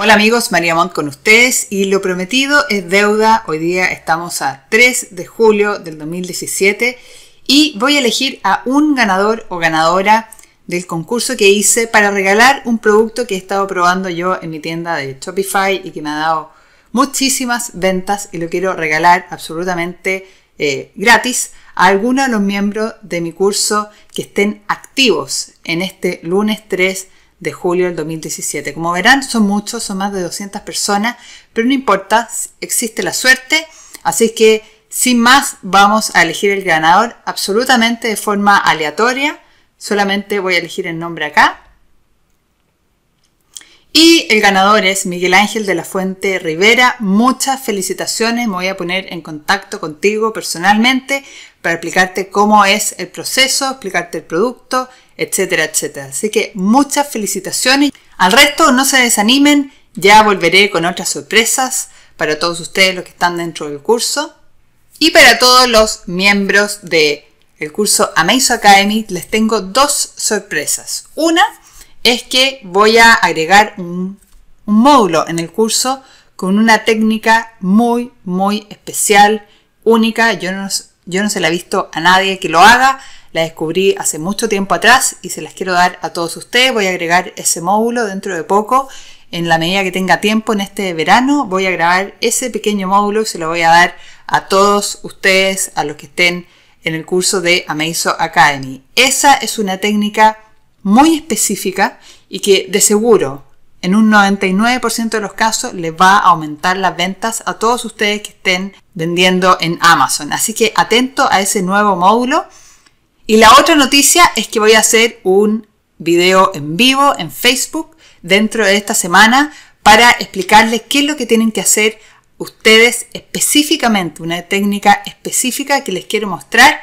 Hola amigos, María Mont con ustedes y lo prometido es deuda. Hoy día estamos a 3 de julio del 2017 y voy a elegir a un ganador o ganadora del concurso que hice para regalar un producto que he estado probando yo en mi tienda de Shopify y que me ha dado muchísimas ventas y lo quiero regalar absolutamente eh, gratis a alguno de los miembros de mi curso que estén activos en este lunes 3 de julio del 2017. Como verán, son muchos, son más de 200 personas, pero no importa, existe la suerte, así que sin más vamos a elegir el ganador absolutamente de forma aleatoria, solamente voy a elegir el nombre acá y el ganador es Miguel Ángel de la Fuente Rivera. Muchas felicitaciones. Me voy a poner en contacto contigo personalmente para explicarte cómo es el proceso, explicarte el producto, etcétera, etcétera. Así que muchas felicitaciones. Al resto, no se desanimen. Ya volveré con otras sorpresas para todos ustedes los que están dentro del curso. Y para todos los miembros del el curso Amazo Academy les tengo dos sorpresas. Una es que voy a agregar un, módulo en el curso con una técnica muy, muy especial, única. Yo no, yo no se la he visto a nadie que lo haga. La descubrí hace mucho tiempo atrás y se las quiero dar a todos ustedes. Voy a agregar ese módulo dentro de poco. En la medida que tenga tiempo en este verano voy a grabar ese pequeño módulo y se lo voy a dar a todos ustedes, a los que estén en el curso de Amazo Academy. Esa es una técnica muy específica y que de seguro en un 99% de los casos les va a aumentar las ventas a todos ustedes que estén vendiendo en Amazon. Así que atento a ese nuevo módulo. Y la otra noticia es que voy a hacer un video en vivo en Facebook dentro de esta semana para explicarles qué es lo que tienen que hacer ustedes específicamente, una técnica específica que les quiero mostrar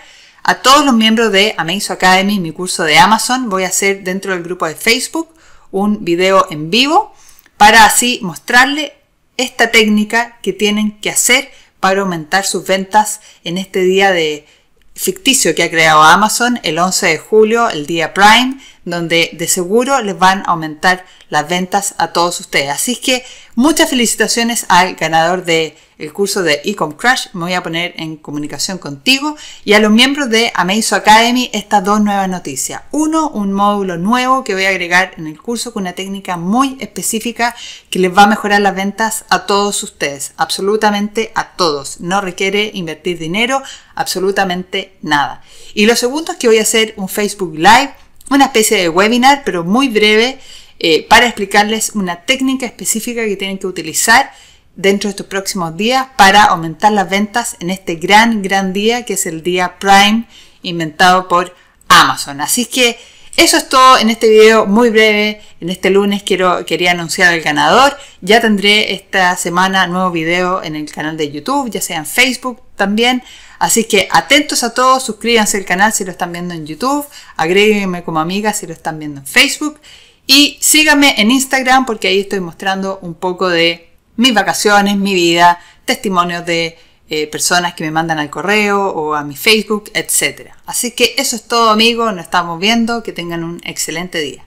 a todos los miembros de Amazon Academy, mi curso de Amazon, voy a hacer dentro del grupo de Facebook un video en vivo para así mostrarle esta técnica que tienen que hacer para aumentar sus ventas en este día de ficticio que ha creado Amazon, el 11 de julio, el día Prime, donde de seguro les van a aumentar las ventas a todos ustedes. Así que muchas felicitaciones al ganador del curso de Ecom Crash. Me voy a poner en comunicación contigo y a los miembros de Ameiso Academy estas dos nuevas noticias. Uno, un módulo nuevo que voy a agregar en el curso con una técnica muy específica que les va a mejorar las ventas a todos ustedes, absolutamente a todos. No requiere invertir dinero, absolutamente nada. Y lo segundo es que voy a hacer un Facebook Live una especie de webinar, pero muy breve, eh, para explicarles una técnica específica que tienen que utilizar dentro de estos próximos días para aumentar las ventas en este gran, gran día que es el día Prime inventado por Amazon. Así que eso es todo en este video muy breve. En este lunes quiero, quería anunciar al ganador. Ya tendré esta semana nuevo video en el canal de YouTube, ya sea en Facebook también. Así que atentos a todos, suscríbanse al canal si lo están viendo en YouTube, agréguenme como amiga si lo están viendo en Facebook y síganme en Instagram porque ahí estoy mostrando un poco de mis vacaciones, mi vida, testimonios de eh, personas que me mandan al correo o a mi Facebook, etc. Así que eso es todo amigos, nos estamos viendo, que tengan un excelente día.